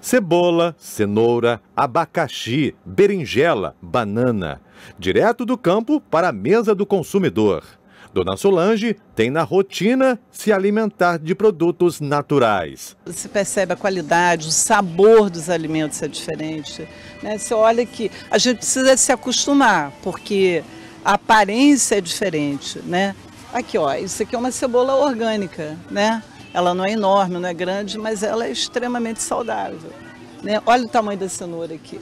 cebola, cenoura, abacaxi, berinjela, banana. Direto do campo para a mesa do consumidor. Dona Solange tem na rotina se alimentar de produtos naturais. Você percebe a qualidade, o sabor dos alimentos é diferente. Né? Você olha que a gente precisa se acostumar, porque a aparência é diferente, né? Aqui, ó, isso aqui é uma cebola orgânica, né? Ela não é enorme, não é grande, mas ela é extremamente saudável. Né? Olha o tamanho da cenoura aqui.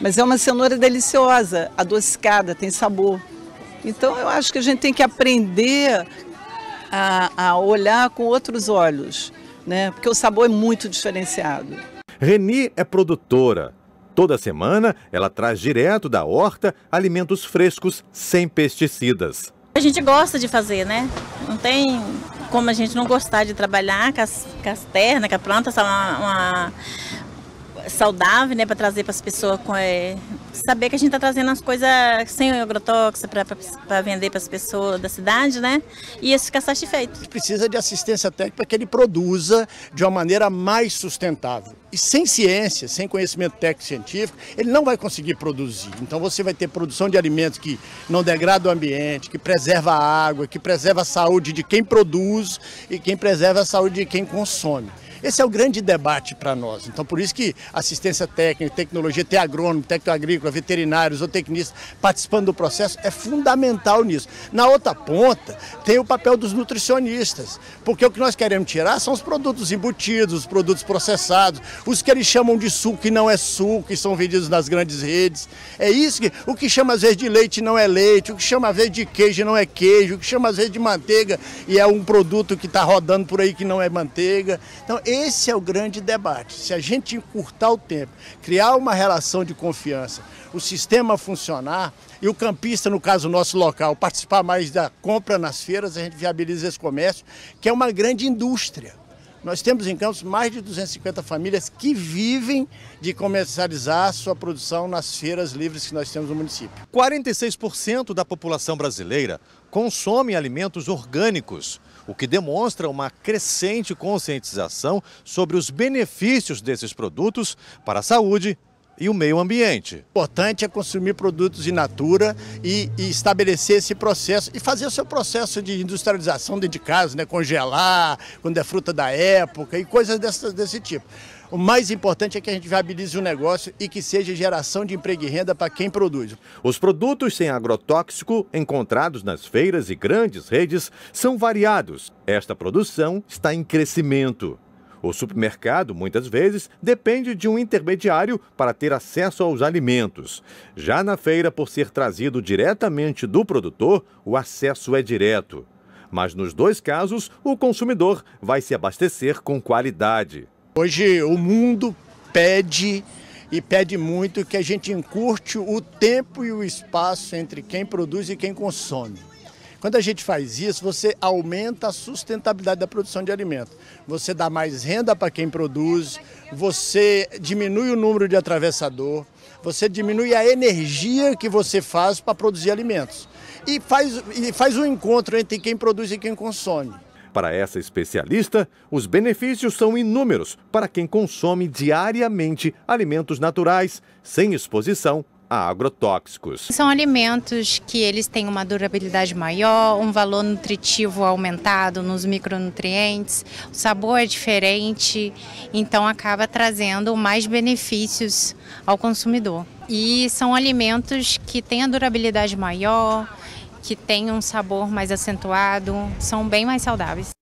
Mas é uma cenoura deliciosa, adocicada, tem sabor. Então eu acho que a gente tem que aprender a, a olhar com outros olhos, né? porque o sabor é muito diferenciado. Reni é produtora, Toda semana, ela traz direto da horta alimentos frescos sem pesticidas. A gente gosta de fazer, né? Não tem como a gente não gostar de trabalhar com as, com as com a planta, uma, uma saudável, né, para trazer para as pessoas, com, é, saber que a gente está trazendo as coisas sem agrotóxico para vender para as pessoas da cidade, né, e isso fica satisfeito. Precisa de assistência técnica para que ele produza de uma maneira mais sustentável. E sem ciência, sem conhecimento técnico científico, ele não vai conseguir produzir. Então você vai ter produção de alimentos que não degrada o ambiente, que preserva a água, que preserva a saúde de quem produz e quem preserva a saúde de quem consome. Esse é o grande debate para nós. Então, por isso que assistência técnica, tecnologia, ter agrônomo, técnico agrícola, veterinários ou tecnistas participando do processo, é fundamental nisso. Na outra ponta, tem o papel dos nutricionistas, porque o que nós queremos tirar são os produtos embutidos, os produtos processados, os que eles chamam de suco, que não é suco, que são vendidos nas grandes redes. É isso que o que chama às vezes de leite não é leite, o que chama às vezes de queijo não é queijo, o que chama às vezes de manteiga e é um produto que está rodando por aí que não é manteiga. Então esse é o grande debate. Se a gente encurtar o tempo, criar uma relação de confiança, o sistema funcionar e o campista, no caso nosso local, participar mais da compra nas feiras, a gente viabiliza esse comércio, que é uma grande indústria. Nós temos em Campos mais de 250 famílias que vivem de comercializar sua produção nas feiras livres que nós temos no município. 46% da população brasileira consome alimentos orgânicos, o que demonstra uma crescente conscientização sobre os benefícios desses produtos para a saúde e o meio ambiente. O importante é consumir produtos in natura e, e estabelecer esse processo e fazer o seu processo de industrialização dentro de casa, né? congelar, quando é fruta da época e coisas desse, desse tipo. O mais importante é que a gente viabilize o negócio e que seja geração de emprego e renda para quem produz. Os produtos sem agrotóxico encontrados nas feiras e grandes redes são variados. Esta produção está em crescimento. O supermercado, muitas vezes, depende de um intermediário para ter acesso aos alimentos. Já na feira, por ser trazido diretamente do produtor, o acesso é direto. Mas nos dois casos, o consumidor vai se abastecer com qualidade. Hoje o mundo pede e pede muito que a gente encurte o tempo e o espaço entre quem produz e quem consome. Quando a gente faz isso, você aumenta a sustentabilidade da produção de alimento. Você dá mais renda para quem produz, você diminui o número de atravessador, você diminui a energia que você faz para produzir alimentos. E faz, e faz um encontro entre quem produz e quem consome. Para essa especialista, os benefícios são inúmeros para quem consome diariamente alimentos naturais, sem exposição a agrotóxicos. São alimentos que eles têm uma durabilidade maior, um valor nutritivo aumentado nos micronutrientes, o sabor é diferente, então acaba trazendo mais benefícios ao consumidor. E são alimentos que têm a durabilidade maior, que têm um sabor mais acentuado, são bem mais saudáveis.